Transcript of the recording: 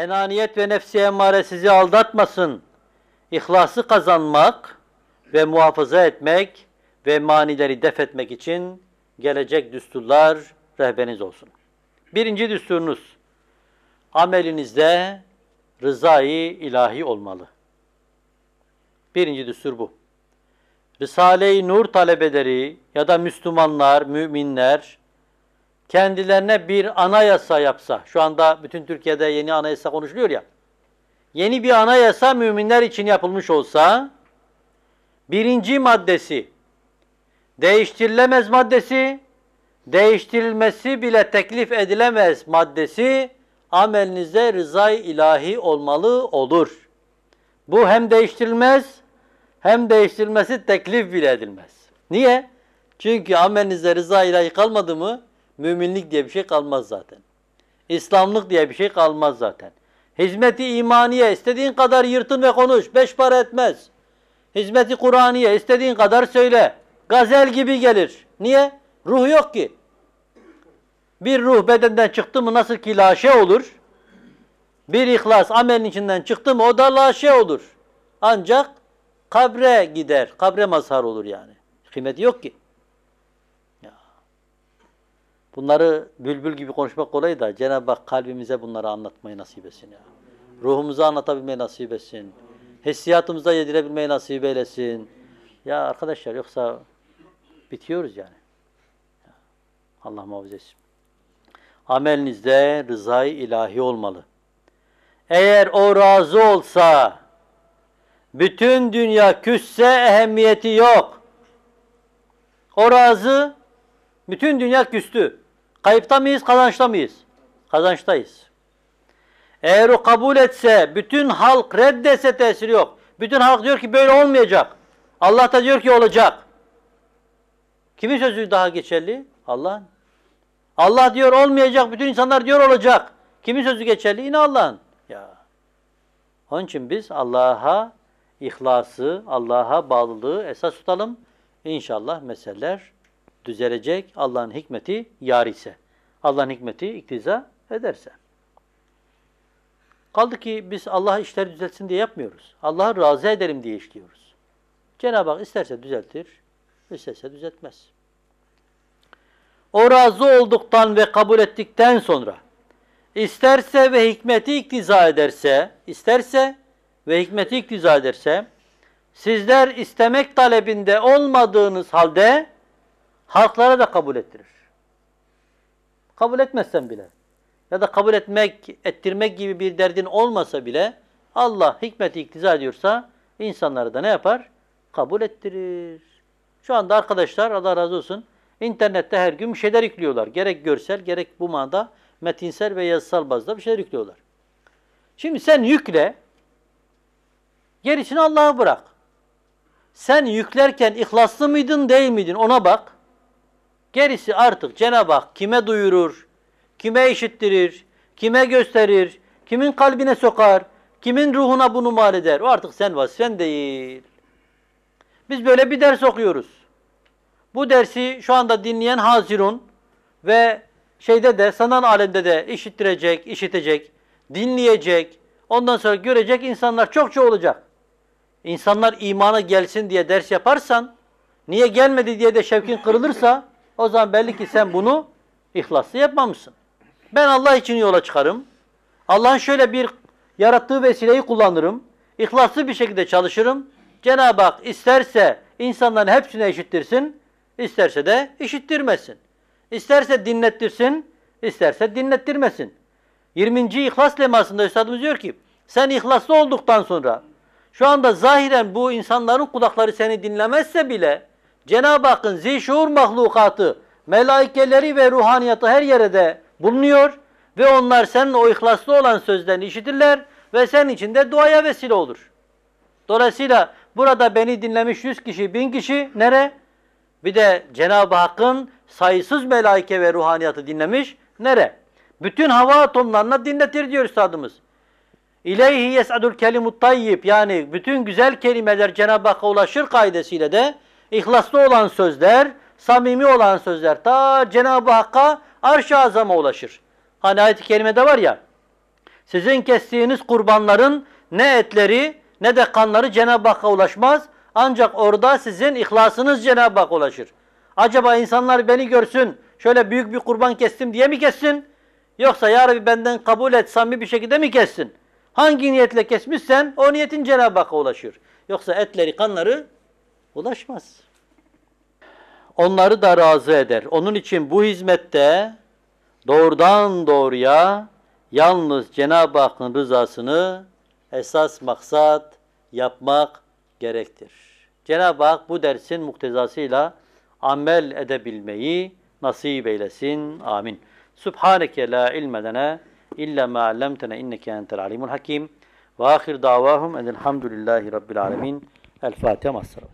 enaniyet ve nefsi emmare sizi aldatmasın. İhlası kazanmak ve muhafaza etmek ve manileri def etmek için gelecek düsturlar rehberiniz olsun. Birinci düsturunuz, amelinizde rızayı ilahi olmalı. Birinci düstur bu. Risale-i Nur talebeleri ya da Müslümanlar, müminler kendilerine bir anayasa yapsa, şu anda bütün Türkiye'de yeni anayasa konuşuluyor ya, yeni bir anayasa müminler için yapılmış olsa, birinci maddesi, değiştirilemez maddesi, değiştirilmesi bile teklif edilemez maddesi, amelinizde rızay ilahi olmalı olur. Bu hem değiştirilmez, hem değiştirilmesi teklif bile edilmez. Niye? Çünkü amelinizde rıza ilahi kalmadı mı, müminlik diye bir şey kalmaz zaten. İslamlık diye bir şey kalmaz zaten. Hizmeti imaniye istediğin kadar yırtın ve konuş. Beş para etmez. Hizmeti Kur'aniye istediğin kadar söyle. Gazel gibi gelir. Niye? Ruh yok ki. Bir ruh bedenden çıktı mı nasıl ki laşe olur? Bir ihlas amelin içinden çıktı mı o da laşe olur. Ancak kabre gider. Kabre mazhar olur yani. Kıymeti yok ki. Bunları bülbül gibi konuşmak kolay da Cenab-ı Hak kalbimize bunları anlatmayı nasip etsin ya. Ruhumuza anlatabilmeyi nasip etsin. Hissiyatımıza yedirebilmeyi nasip eylesin. Ya arkadaşlar yoksa bitiyoruz yani. Allah muhafaza etsin. Amelinizde rızayı ilahi olmalı. Eğer o razı olsa, bütün dünya küsse ehemmiyeti yok. O razı, bütün dünya küstü. Kayıpta mıyız, kazançta mıyız? Kazançtayız. Eğer o kabul etse, bütün halk reddetse tesiri yok. Bütün halk diyor ki böyle olmayacak. Allah da diyor ki olacak. Kimin sözü daha geçerli? Allah'ın. Allah diyor olmayacak, bütün insanlar diyor olacak. Kimin sözü geçerli? Yine Allah'ın. Ya. Onun için biz Allah'a ihlası, Allah'a bağlılığı esas tutalım. İnşallah meseleler düzelecek Allah'ın hikmeti yar ise. Allah'ın hikmeti iktiza ederse. Kaldı ki biz Allah işleri düzeltsin diye yapmıyoruz. Allah'ı razı edelim diye işliyoruz. Cenab-ı Hak isterse düzeltir, isterse düzeltmez. O razı olduktan ve kabul ettikten sonra isterse ve hikmeti iktiza ederse, isterse ve hikmeti iktiza ederse sizler istemek talebinde olmadığınız halde Halklara da kabul ettirir. Kabul etmezsen bile ya da kabul etmek, ettirmek gibi bir derdin olmasa bile Allah hikmeti iktiza ediyorsa insanları da ne yapar? Kabul ettirir. Şu anda arkadaşlar Allah razı olsun internette her gün bir şeyler yüklüyorlar. Gerek görsel gerek bu manada metinsel ve yazısal bazda bir şeyler yüklüyorlar. Şimdi sen yükle gerisini Allah'a bırak. Sen yüklerken ihlaslı mıydın değil miydin ona bak. Gerisi artık Cenab-ı Hak kime duyurur, kime işittirir, kime gösterir, kimin kalbine sokar, kimin ruhuna bunu mal eder. O artık sen vazifen değil. Biz böyle bir ders okuyoruz. Bu dersi şu anda dinleyen hazirun ve şeyde de sanan alemde de işittirecek, işitecek, dinleyecek, ondan sonra görecek insanlar çokça olacak. İnsanlar imana gelsin diye ders yaparsan, niye gelmedi diye de şevkin kırılırsa o zaman belli ki sen bunu ihlaslı yapmamışsın. Ben Allah için yola çıkarım. Allah'ın şöyle bir yarattığı vesileyi kullanırım. İhlaslı bir şekilde çalışırım. Cenab-ı Hak isterse insanların hepsine eşittirsin, isterse de eşittirmesin. İsterse dinlettirsin, isterse dinlettirmesin. 20. İhlas lemasında Üstadımız diyor ki, sen ihlaslı olduktan sonra, şu anda zahiren bu insanların kulakları seni dinlemezse bile, Cenab-ı Hakk'ın zişur mahlukatı, melaikeleri ve ruhaniyatı her yerde bulunuyor ve onlar senin o ihlaslı olan sözlerini işitirler ve senin için de duaya vesile olur. Dolayısıyla burada beni dinlemiş yüz kişi, bin kişi nere? Bir de Cenab-ı Hakk'ın sayısız melaike ve ruhaniyatı dinlemiş nere? Bütün hava atomlarına dinletir diyor üstadımız. İleyhi yes'adul kelimut tayyib yani bütün güzel kelimeler Cenab-ı Hakk'a ulaşır kaidesiyle de İhlaslı olan sözler, samimi olan sözler ta Cenab-ı Hakk'a arş-ı azama ulaşır. Hani ayet-i kerimede var ya, sizin kestiğiniz kurbanların ne etleri ne de kanları Cenab-ı Hakk'a ulaşmaz. Ancak orada sizin ihlasınız Cenab-ı Hakk'a ulaşır. Acaba insanlar beni görsün, şöyle büyük bir kurban kestim diye mi kessin? Yoksa ya Rabbi benden kabul et, samimi bir şekilde mi kessin? Hangi niyetle kesmişsen o niyetin Cenab-ı Hakk'a ulaşır. Yoksa etleri, kanları ulaşmaz. Onları da razı eder. Onun için bu hizmette doğrudan doğruya yalnız Cenab-ı Hakk'ın rızasını esas maksat yapmak gerektir. Cenab-ı Hak bu dersin muktezasıyla amel edebilmeyi nasip eylesin. Amin. Subhaneke la ilme illa ma allamtena inneke entel alimul hakim. Ve ahir davahum enelhamdülillahi rabbil alemin. El Fatiha.